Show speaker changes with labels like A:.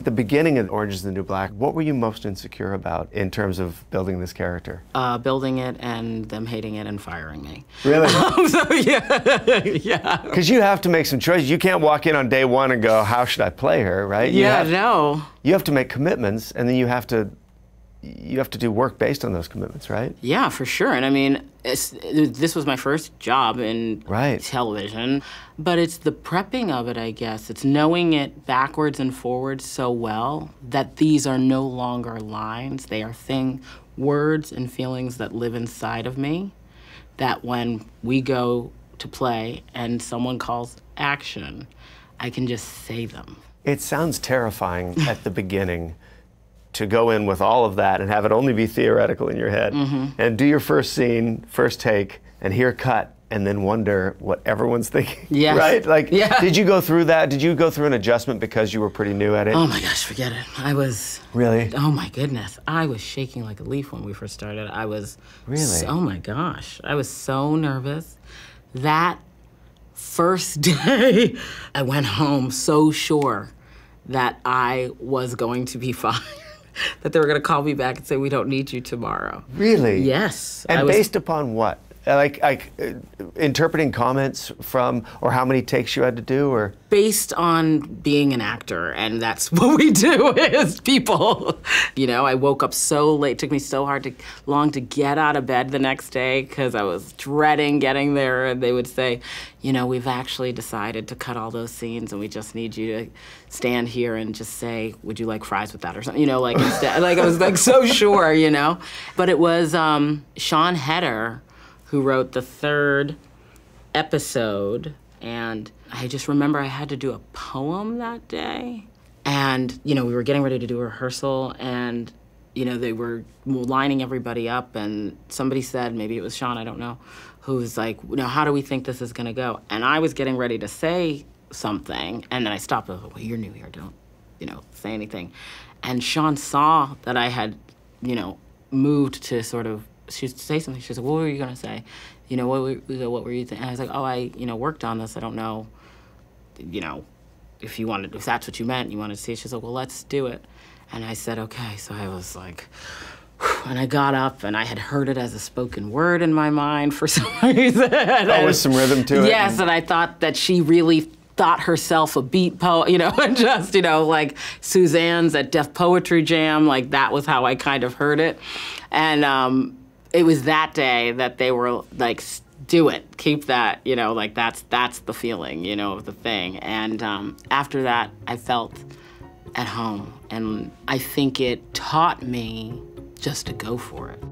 A: At the beginning of Orange is the New Black, what were you most insecure about in terms of building this character?
B: Uh, building it and them hating it and firing me.
A: Really? um, so, yeah. yeah. Because you have to make some choices. You can't walk in on day one and go, how should I play her, right? You yeah, have, no. You have to make commitments and then you have to you have to do work based on those commitments,
B: right? Yeah, for sure. And I mean, this was my first job in right. television, but it's the prepping of it, I guess. It's knowing it backwards and forwards so well that these are no longer lines. They are thing, words and feelings that live inside of me. That when we go to play and someone calls action, I can just say them.
A: It sounds terrifying at the beginning to go in with all of that and have it only be theoretical in your head mm-hmm. and do your first scene, first take, and hear cut and then wonder what everyone's thinking. Yes. Right? Like, yeah. did you go through that? Did you go through an adjustment because you were pretty new at it? Oh my gosh,
B: forget it. I was. Really? Oh my goodness. I was shaking like a leaf when we first started. I was. Really? So, oh my gosh. I was so nervous. That first day, I went home so sure that I was going to be fine that they were going to call me back and say we don't need you tomorrow.
A: Really? Yes. And based upon what? like like uh, interpreting comments from or how many takes you had to do or
B: based on being an actor and that's what we do as people you know i woke up so late it took me so hard to long to get out of bed the next day because i was dreading getting there and they would say you know we've actually decided to cut all those scenes and we just need you to stand here and just say would you like fries with that or something you know like instead like i was like so sure you know but it was um, sean heder who wrote the third episode. And I just remember I had to do a poem that day. And, you know, we were getting ready to do a rehearsal, and, you know, they were lining everybody up. And somebody said, maybe it was Sean, I don't know, who was like, you know, how do we think this is going to go? And I was getting ready to say something, and then I stopped. I was like, well, you're new here, don't, you know, say anything. And Sean saw that I had, you know, moved to sort of she to say something. She's like, "What were you gonna say? You know, what were, what were you?" Th-? And I was like, "Oh, I you know worked on this. I don't know, you know, if you wanted if that's what you meant, you wanted to see." She's like, "Well, let's do it," and I said, "Okay." So I was like. And I got up and I had heard it as a spoken word in my mind for some reason. Oh, with some rhythm to it. Yes, and, and I thought that she really thought herself a beat poet, you know, and just, you know, like Suzanne's at Deaf Poetry Jam, like that was how I kind of heard it. And um, it was that day that they were like do it keep that you know like that's that's the feeling you know of the thing and um, after that i felt at home and i think it taught me just to go for it